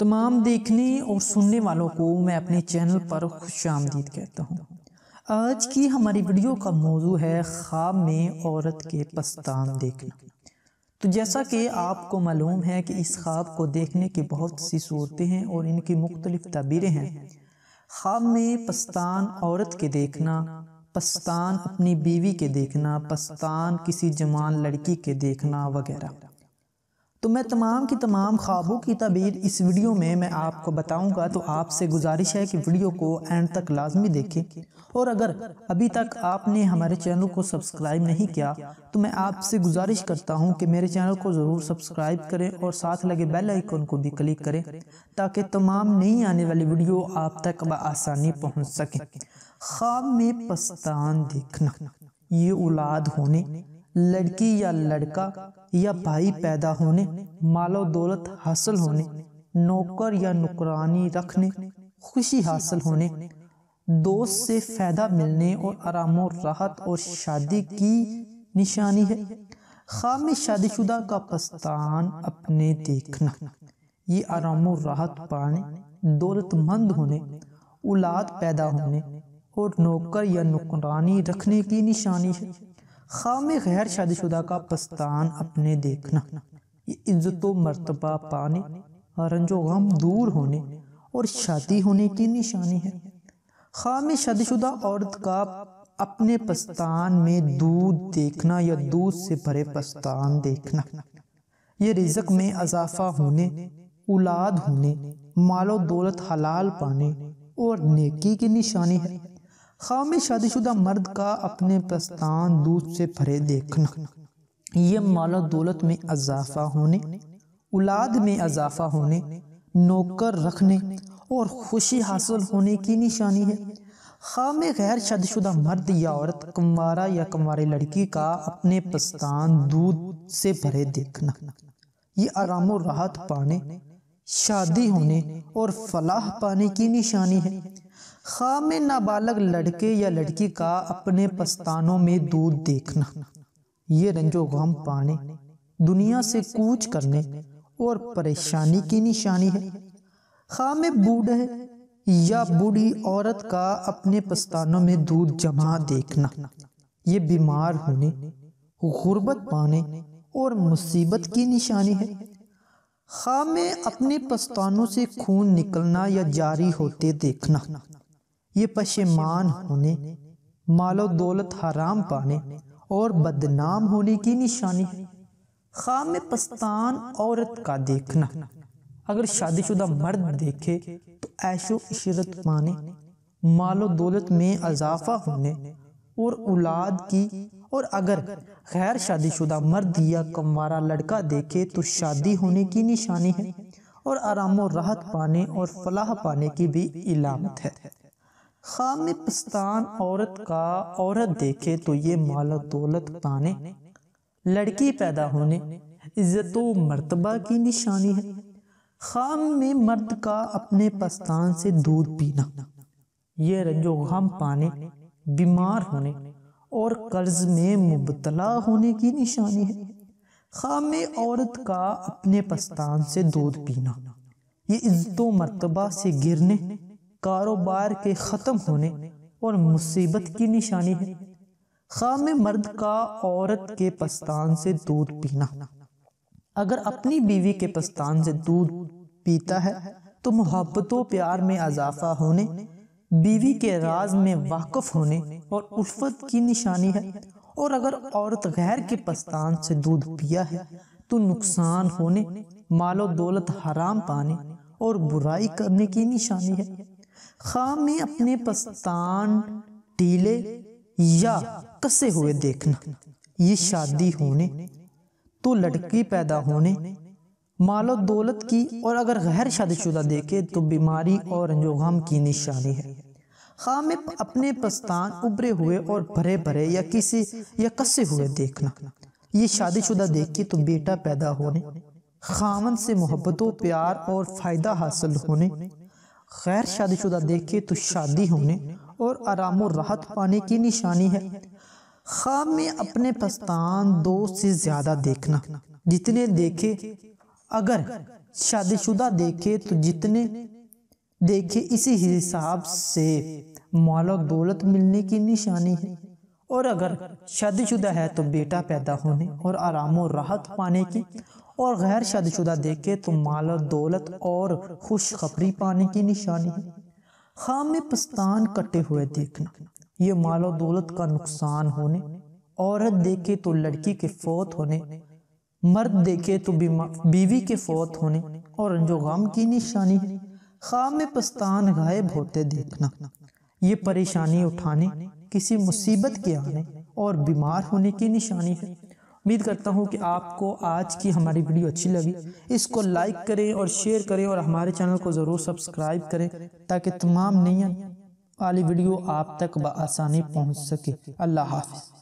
तमाम देखने और सुनने वालों को मैं अपने चैनल पर खुश आमदीद कहता हूँ आज की हमारी वीडियो का मौजू है ख्वाब में औरत के पस्तान देखना तो जैसा कि आपको मालूम है कि इस ख्वाब को देखने की बहुत सी सूरतें हैं और इनकी मुख्तलिफ तबीरें हैं ख्वाब में पस्तान औरत के देखना पस्तान अपनी बीवी के देखना पस्तान किसी जवान लड़की के देखना वगैरह तो मैं तमाम की तमाम ख्वाबों की तबीर इस वीडियो में मैं आपको बताऊंगा तो आपसे गुजारिश है कि वीडियो को एंड तक लाजमी देखें और अगर अभी तक आपने हमारे चैनल को सब्सक्राइब नहीं किया तो मैं आपसे गुजारिश करता हूं कि मेरे चैनल को ज़रूर सब्सक्राइब करें और साथ लगे बेल आइकन को भी क्लिक करें ताकि तमाम नई आने वाली वीडियो आप तक आसानी पहुँच सकें ख्वाब में पस्तान देखना ये औलाद होने लड़की या लड़का या भाई पैदा होने मालो दौलत हासिल होने नौकर या नौकरानी रखने खुशी हासिल होने दोस्त से फ़ायदा मिलने और आराम और राहत और शादी की निशानी है ख्वाब में शादीशुदा का पस्तान अपने देखना ये आराम और राहत पाने दौलतमंद होने औलाद पैदा होने और नौकर या नौकरानी रखने की निशानी है खाम गैर शादीशुदा का पस्तान अपने देखना ये इज्जत मरतबा पाने रंजो गम दूर होने और शादी होने की निशानी है खामे शादीशुदा औरत का अपने पस्तान में दूध देखना या दूध से भरे पस्तान देखना ये रिजक में अजाफा होने औलाद होने मालो दौलत हलाल पाने और नेकी की निशानी है खाम शादीशुदा मर्द का अपने प्रस्थान दूध से भरे देखना ये मालो दौलत में अजाफा होने औलाद में अजाफा होने नौकर रखने और खुशी हासिल होने की निशानी है खाम गैर शादीशुदा मर्द या औरत कमवारा या कमवारी लड़की का अपने पस्तान दूध से भरे देखना ये आराम और राहत पाने शादी होने और फलाह पाने की निशानी है खाम नाबालग लड़के या लड़की का अपने पस्तानों में दूध देखना ये रंजो गम पाने दुनिया से कूच करने और परेशानी की निशानी है खाम बूढ़ है या बूढ़ी औरत का अपने पस्तानों में दूध जमा देखना ये बीमार होने गुर्बत पाने और मुसीबत की निशानी है खाम अपने पस्तानों से खून निकलना या जारी होते देखना ये पशेमान होने मालो दौलत हराम पाने और बदनाम होने की निशानी खाम में पस्तान औरत का देखना अगर शादीशुदा मर्द देखे तो ऐशो इशरत माने मालो दौलत में अजाफा होने और औलाद की और अगर गैर शादीशुदा मर्द या कमवारा लड़का देखे तो शादी होने की निशानी है और आराम राहत पाने और फलाह पाने की भी इलामत है पस्तान औरत का औरत देखे तो ये माल दौलत पाने लड़की पैदा होने इज्जत मरतबा की निशानी है खाम में मर्द का अपने पस्तान से दूध पीना ये रंजो गम पाने बीमार होने और कर्ज में मुबतला होने की निशानी है खाम औरत का अपने पस्तान से दूध पीना ये इज्जत मरतबा से गिरने कारोबार के ख़त्म होने और मुसीबत की निशानी है खाम मर्द का औरत के पस्तान से दूध पीना अगर अपनी बीवी के पस्तान से दूध पीता है तो मोहब्बतों प्यार में अजाफा होने बीवी के राज में वाकफ होने और उल्फत की निशानी है और अगर औरत गैर के पस्तान से दूध पिया है तो नुकसान होने मालो दौलत हराम पाने और बुराई करने की निशानी है खाम में अपने पस्तान टीले या कसे हुए देखना ये शादी होने तो लड़की पैदा होने मालो दौलत की और अगर गैर शादीशुदा देखे तो बीमारी और रंजोगाम की निशानी है खाम अपने पस्तान उभरे हुए और भरे भरे या किसी या कसे हुए देखना ये शादीशुदा देखे तो बेटा पैदा होने खामन से मोहब्बतों प्यार और फ़ायदा हासिल होने गैर शादीशुदा देखे तो शादी होने और आराम और राहत पाने की निशानी है ख्वाब में अपने पस्तान दो से ज़्यादा देखना जितने देखे अगर शादीशुदा देखे तो जितने देखे इसी हिसाब से माल और दौलत मिलने की निशानी है और अगर शादीशुदा है तो बेटा पैदा होने और आराम और राहत पाने की और गैर शादीशुदा देखे तो माल दौलत और खुशखबरी पाने की निशानी है खाम पस्तान कटे हुए देखना ये माल दौलत का नुकसान होने औरत देखे तो लड़की के फौत होने मर्द देखे तो बीवी के फौत होने और जो गम की निशानी है खाम में पस्तान गायब होते देखना ये परेशानी उठाने किसी मुसीबत के आने और बीमार होने की निशानी है उम्मीद करता हूँ कि आपको आज की हमारी वीडियो अच्छी लगी इसको लाइक करें और शेयर करें और हमारे चैनल को ज़रूर सब्सक्राइब करें ताकि तमाम नई वाली वीडियो आप तक बसानी पहुँच सके अल्लाह हाफिज़